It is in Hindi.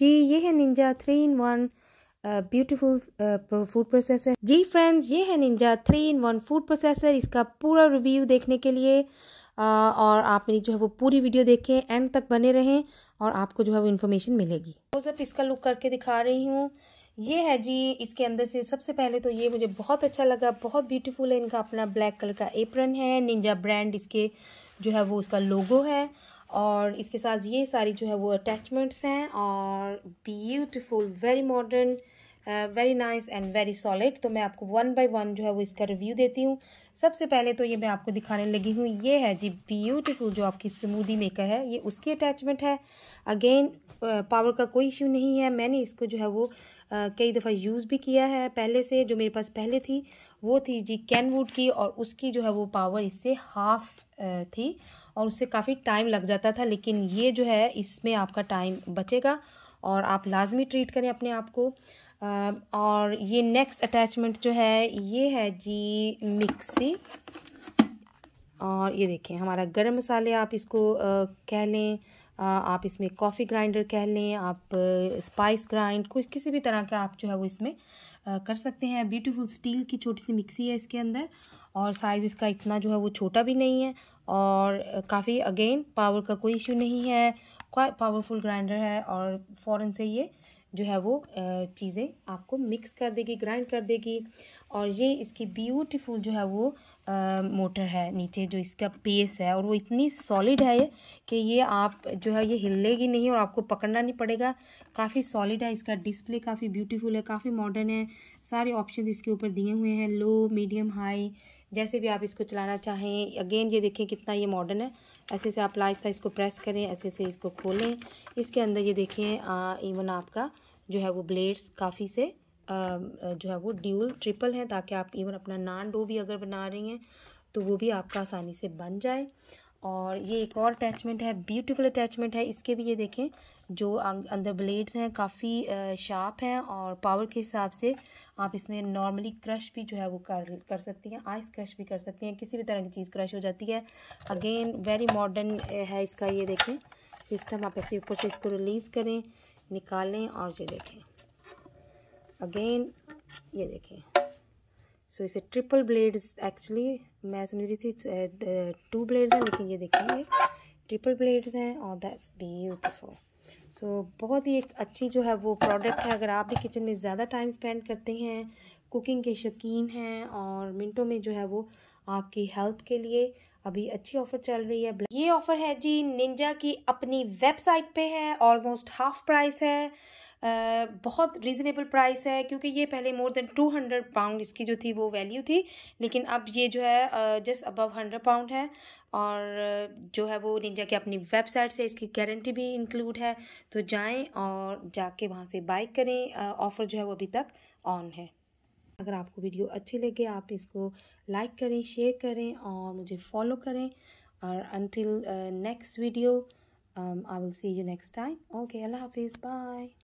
जी ये है Ninja three in one beautiful food processor जी फ्रेंड्स ये है Ninja three in one food processor इसका पूरा रिव्यू देखने के लिए uh, और आप मेरी जो है वो पूरी वीडियो देखें एंड तक बने रहें और आपको जो है वो इन्फॉर्मेशन मिलेगी वो सब इसका लुक करके दिखा रही हूँ ये है जी इसके अंदर से सबसे पहले तो ये मुझे बहुत अच्छा लगा बहुत ब्यूटीफुल है इनका अपना ब्लैक कलर का एप्रन है निंजा ब्रांड इसके जो है वो उसका लोगो है और इसके साथ ये सारी जो है वो अटैचमेंट्स हैं और beautiful very modern very nice and very solid तो मैं आपको वन बाय वन जो है वो इसका रिव्यू देती हूँ सबसे पहले तो ये मैं आपको दिखाने लगी हूँ ये है जी ब्यूटीफुल जो आपकी स्मूदी मेकर है ये उसकी अटैचमेंट है अगेन पावर का कोई इशू नहीं है मैंने इसको जो है वो कई दफ़ा यूज़ भी किया है पहले से जो मेरे पास पहले थी वो थी जी कैनवुड की और उसकी जो है वो पावर इससे हाफ थी और उससे काफ़ी टाइम लग जाता था लेकिन ये जो है इसमें आपका टाइम बचेगा और आप लाजमी ट्रीट करें अपने आप को Um, और ये नेक्स्ट अटैचमेंट जो है ये है जी मिक्सी और ये देखें हमारा गरम मसाले आप इसको आ, कह लें आ, आप इसमें कॉफ़ी ग्राइंडर कह लें आप स्पाइस ग्राइंड कुछ किसी भी तरह का आप जो है वो इसमें आ, कर सकते हैं ब्यूटीफुल स्टील की छोटी सी मिक्सी है इसके अंदर और साइज़ इसका इतना जो है वो छोटा भी नहीं है और काफ़ी अगेन पावर का कोई इशू नहीं है पावरफुल ग्राइंडर है और फ़ौरन से ये जो है वो चीज़ें आपको मिक्स कर देगी ग्राइंड कर देगी और ये इसकी ब्यूटीफुल जो है वो आ, मोटर है नीचे जो इसका बेस है और वो इतनी सॉलिड है ये कि ये आप जो है ये हिलेगी नहीं और आपको पकड़ना नहीं पड़ेगा काफ़ी सॉलिड है इसका डिस्प्ले काफ़ी ब्यूटीफुल है काफ़ी मॉडर्न है सारे ऑप्शन इसके ऊपर दिए हुए हैं लो मीडियम हाई जैसे भी आप इसको चलाना चाहें अगेन ये देखें कितना ये मॉडर्न है ऐसे से आप लाइट साइज को प्रेस करें ऐसे से इसको खोलें इसके अंदर ये देखें इवन आपका जो है वो ब्लेड्स काफ़ी से आ, जो है वो ड्यूल ट्रिपल हैं ताकि आप इवन अपना नान डो भी अगर बना रही हैं तो वो भी आपका आसानी से बन जाए और ये एक और अटैचमेंट है ब्यूटीफुल अटैचमेंट है इसके भी ये देखें जो अंदर ब्लेड्स हैं काफ़ी शार्प हैं और पावर के हिसाब से आप इसमें नॉर्मली क्रश भी जो है वो कर कर सकती हैं आइस क्रश भी कर सकती हैं किसी भी तरह की चीज़ क्रश हो जाती है अगेन वेरी मॉडर्न है इसका ये देखें सिस्टम आप ऐसे ऊपर से इसको रिलीज़ करें निकालें और ये देखें अगेन ये देखें सो इसे ट्रिपल ब्लेड्स एक्चुअली मैं समझ रही थी टू ब्लेड्स uh, हैं लेकिन ये देखेंगे ट्रिपल ब्लेड्स हैं और दैट्स ब्यूटीफुल सो so, बहुत ही एक अच्छी जो है वो प्रोडक्ट है अगर आप भी किचन में ज़्यादा टाइम स्पेंड करते हैं कुकिंग के शौकीन हैं और मिनटों में जो है वो आपकी हेल्थ के लिए अभी अच्छी ऑफ़र चल रही है ये ऑफ़र है जी निंजा की अपनी वेबसाइट पे है ऑलमोस्ट हाफ प्राइस है आ, बहुत रीज़नेबल प्राइस है क्योंकि ये पहले more than two hundred pound इसकी जो थी वो वैल्यू थी लेकिन अब ये जो है जस्ट अबव हंड्रेड पाउंड है और जो है वो निंजा की अपनी वेबसाइट से इसकी गारंटी भी इंक्लूड है तो जाएं और जाके वहाँ से बाय करें ऑफ़र जो है वो अभी तक ऑन है अगर आपको वीडियो अच्छी लगे आप इसको लाइक करें शेयर करें और मुझे फॉलो करें और until next video I will see you next time okay अल्लाह हाफिज़ बाय